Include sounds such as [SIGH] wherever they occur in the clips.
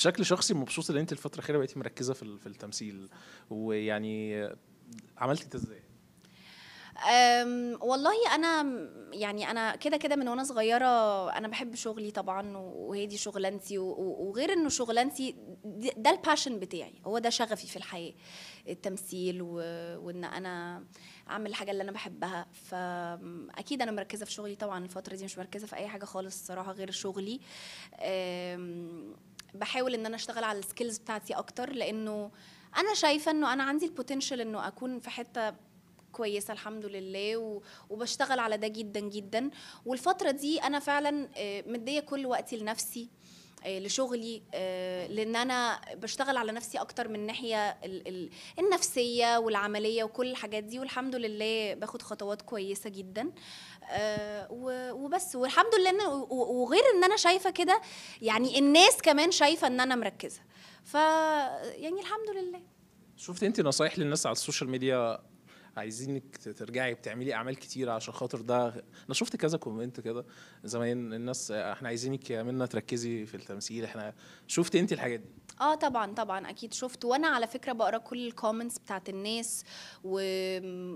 بشكل شخصي مبسوط ان انت الفتره الاخيره بقيتي مركزه في في التمثيل ويعني عملتي ده ازاي؟ والله انا يعني انا كده كده من وانا صغيره انا بحب شغلي طبعا وهي دي شغلانتي وغير انه شغلانتي ده الباشن بتاعي هو ده شغفي في الحياه التمثيل وان انا اعمل الحاجه اللي انا بحبها فاكيد انا مركزه في شغلي طبعا الفتره دي مش مركزه في اي حاجه خالص الصراحه غير شغلي بحاول ان انا اشتغل على السكيلز بتاعتي اكتر لانه انا شايفه انه انا عندي البوتنشال انه اكون في حته كويسه الحمد لله و... وبشتغل على ده جدا جدا والفتره دي انا فعلا آه، مديه كل وقتي لنفسي آه، لشغلي آه، لان انا بشتغل على نفسي اكتر من ناحيه النفسيه والعمليه وكل الحاجات دي والحمد لله باخد خطوات كويسه جدا آه، وبس والحمد لله إن وغير ان انا شايفه كده يعني الناس كمان شايفه ان انا مركزه ف يعني الحمد لله شفت انت نصايح للناس على السوشيال ميديا عايزينك ترجعي بتعملي اعمال كتير عشان خاطر ده انا شفت كذا كومنت كده زمان الناس احنا عايزينك يا منى تركزي في التمثيل احنا شفت انت الحاجات دي اه طبعا طبعا اكيد شفت وانا على فكره بقرا كل الكومنتس بتاعت الناس و...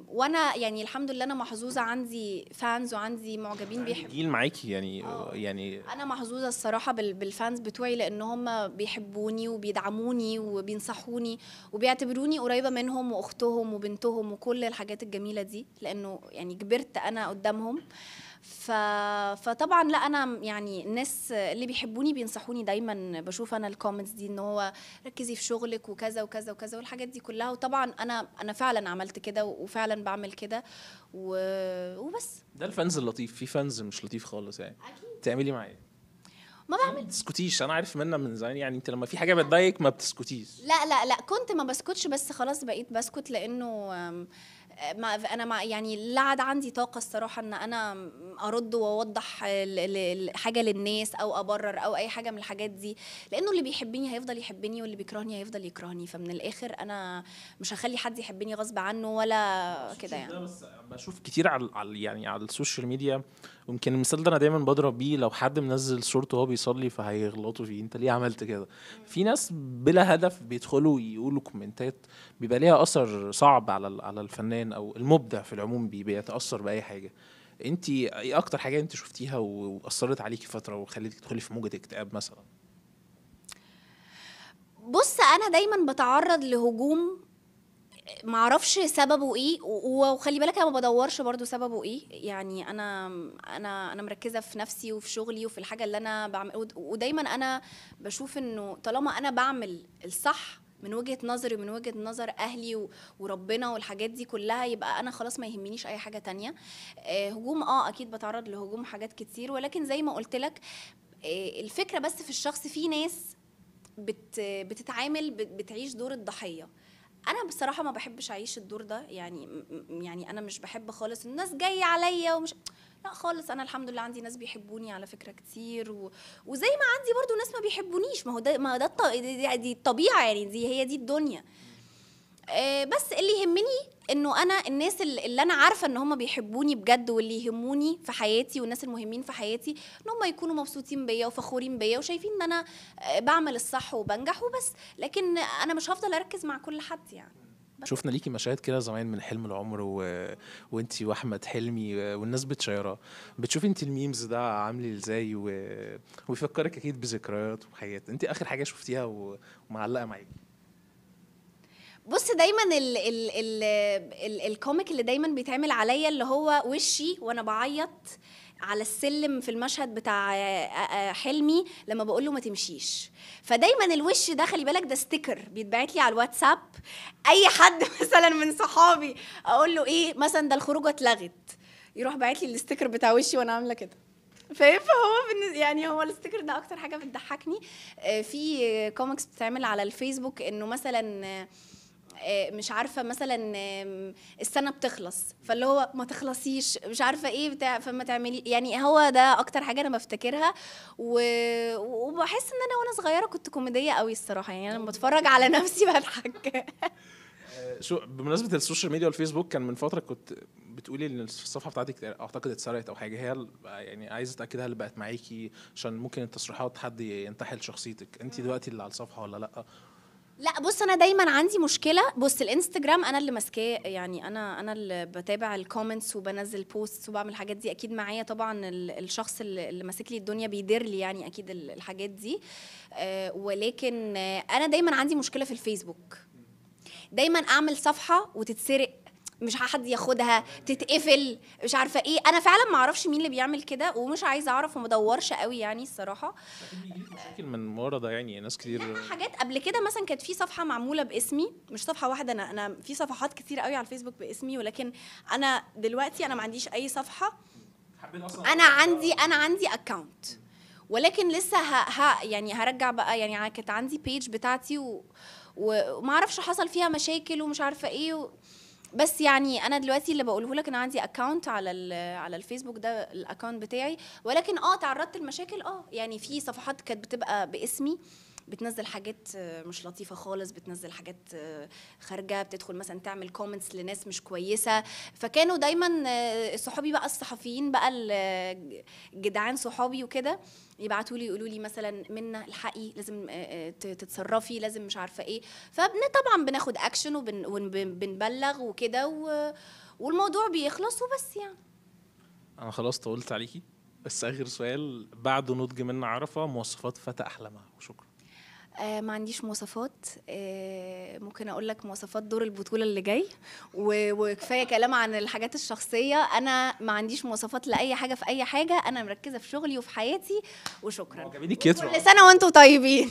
وانا يعني الحمد لله انا محظوظه عندي فانز وعندي معجبين يعني بيحبوا جيل معاكي يعني آه. يعني انا محظوظه الصراحه بال... بالفانز بتوعي لان هم بيحبوني وبيدعموني وبينصحوني وبيعتبروني قريبه منهم واختهم وبنتهم وكل الحاجات الجميله دي لانه يعني كبرت انا قدامهم ف... فطبعا لا انا يعني الناس اللي بيحبوني بينصحوني دايما بشوف انا الكومنتس دي ان هو ركزي في شغلك وكذا وكذا وكذا والحاجات دي كلها وطبعا انا انا فعلا عملت كده وفعلا بعمل كده و... وبس ده الفانز اللطيف في فانز مش لطيف خالص يعني اكيد تعملي معايا ما بعمل ما انا عارف منها من زمان يعني انت لما في حاجه بتضايقك ما بتسكتيش لا لا لا كنت ما بسكتش بس خلاص بقيت بسكت لانه ما انا ما يعني لا عاد عندي طاقه الصراحه ان انا ارد واوضح حاجه للناس او ابرر او اي حاجه من الحاجات دي لانه اللي بيحبني هيفضل يحبني واللي بيكرهني هيفضل يكرهني فمن الاخر انا مش هخلي حد يحبني غصب عنه ولا كده يعني بس بشوف كتير على يعني على السوشيال ميديا ويمكن المثال ده انا دايما بضرب بيه لو حد منزل صورته وهو بيصلي فهيغلطوا فيه انت ليه عملت كده في ناس بلا هدف بيدخلوا يقولوا كومنتات بيبقى ليها اثر صعب على على الفنان الفنان او المبدع في العموم بيتاثر باي حاجه انت ايه اكتر حاجه انت شفتيها واثرت عليكي فتره وخليتك تدخلي في موجه اكتئاب مثلا بص انا دايما بتعرض لهجوم معرفش سببه ايه وخلي بالك انا ما بدورش برضو سببه ايه يعني انا انا انا مركزه في نفسي وفي شغلي وفي الحاجه اللي انا بعمل ودايما انا بشوف انه طالما انا بعمل الصح من وجهه نظري ومن وجهه نظر اهلي وربنا والحاجات دي كلها يبقى انا خلاص ما يهمنيش اي حاجه تانية آه، هجوم اه اكيد بتعرض لهجوم حاجات كتير ولكن زي ما قلت لك آه، الفكره بس في الشخص في ناس بتتعامل بتعيش دور الضحيه انا بصراحه ما بحبش اعيش الدور ده يعني يعني انا مش بحب خالص الناس جايه عليا ومش لا خالص انا الحمد لله عندي ناس بيحبوني على فكره كتير و... وزي ما عندي برضو ناس ما بيحبونيش ما هو ده ما ده الط... دي, دي الطبيعه يعني دي هي دي الدنيا آه بس اللي يهمني انه انا الناس اللي انا عارفه ان هم بيحبوني بجد واللي يهموني في حياتي والناس المهمين في حياتي ان هم يكونوا مبسوطين بيا وفخورين بيا وشايفين ان انا آه، بعمل الصح وبنجح وبس لكن انا مش هفضل اركز مع كل حد يعني شفنا ليكي مشاهد كده زمان من حلم العمر و... وانت واحمد حلمي آه، والناس بتشيرها بتشوفي انت الميمز ده عامل ازاي و... ويفكرك اكيد بذكريات وحاجات انت اخر حاجه شفتيها و... ومعلقه معاكي بص دايما ال ال ال ال الكوميك اللي دايما بيتعمل عليا اللي هو وشي وانا بعيط على السلم في المشهد بتاع حلمي لما بقول له ما تمشيش فدايما الوش ده خلي بالك ده ستيكر بيتبعت لي على الواتساب اي حد [LAUGHS] مثلا من صحابي اقول له ايه مثلا ده الخروجه اتلغت يروح باعت لي الاستيكر بتاع وشي وانا عامله كده فاهم فهو يعني هو الستيكر ده اكتر حاجه بتضحكني في كوميكس بتتعمل على الفيسبوك انه مثلا آه، مش عارفه مثلا السنه بتخلص فاللي هو ما تخلصيش مش عارفه ايه بتاع فما تعملي يعني هو ده اكتر حاجه انا بفتكرها وبحس ان انا وانا صغيره كنت كوميديه قوي الصراحه يعني لما بتفرج على نفسي [LAUGHS] بضحك آه، شو بمناسبه السوشيال ميديا والفيسبوك كان من فتره كنت بتقولي ان الصفحه بتاعتك اعتقد اتسرقت او حاجه هي يعني عايزه اتاكدها اللي بقت معاكي عشان ممكن التصريحات حد ينتحل شخصيتك انت دلوقتي اللي على الصفحه ولا لا لا بص انا دايما عندي مشكله بص الانستجرام انا اللي ماسكاه يعني انا انا اللي بتابع الكومنتس وبنزل بوستس وبعمل الحاجات دي اكيد معايا طبعا الشخص اللي ماسك لي الدنيا بيدير لي يعني اكيد الحاجات دي آه، ولكن آه، انا دايما عندي مشكله في الفيسبوك دايما اعمل صفحه وتتسرق مش حد ياخدها تتقفل مش عارفه ايه انا فعلا ما اعرفش مين اللي بيعمل كده ومش عايزه اعرف وما ادورش قوي يعني الصراحه مشاكل من ورا ده يعني ناس كتير حاجات قبل كده مثلا كانت في صفحه معموله باسمي مش صفحه واحده انا انا في صفحات كتير قوي على الفيسبوك باسمي ولكن انا دلوقتي انا ما عنديش اي صفحه انا عندي انا عندي اكونت ولكن لسه ها ها يعني هرجع بقى يعني كانت عندي بيج بتاعتي و ومعرفش حصل فيها مشاكل ومش عارفه ايه و... بس يعني انا دلوقتي اللي بقوله لك انا عندي اكونت على على الفيسبوك ده الاكونت بتاعي ولكن اه تعرضت لمشاكل اه يعني في صفحات كانت بتبقى باسمي آه بتنزل حاجات آه، مش لطيفه خالص بتنزل حاجات آه، خارجه بتدخل مثلا تعمل كومنتس لناس مش كويسه فكانوا دايما آه، صحابي بقى الصحفيين بقى الجدعان صحابي وكده يبعتوا لي يقولوا لي مثلا منا الحقي لازم تتصرفي لازم مش عارفه ايه فطبعا بناخد اكشن وبنبلغ وكده والموضوع بيخلص وبس يعني انا خلاص طولت عليكي بس اخر سؤال بعد نضج منا عرفه مواصفات فتى احلامها وشكرا آه ما عنديش مواصفات آه ممكن اقول لك مواصفات دور البطوله اللي جاي وكفايه كلام عن الحاجات الشخصيه انا ما عنديش مواصفات لاي حاجه في اي حاجه انا مركزه في شغلي وفي حياتي وشكرا كل سنه وانتم طيبين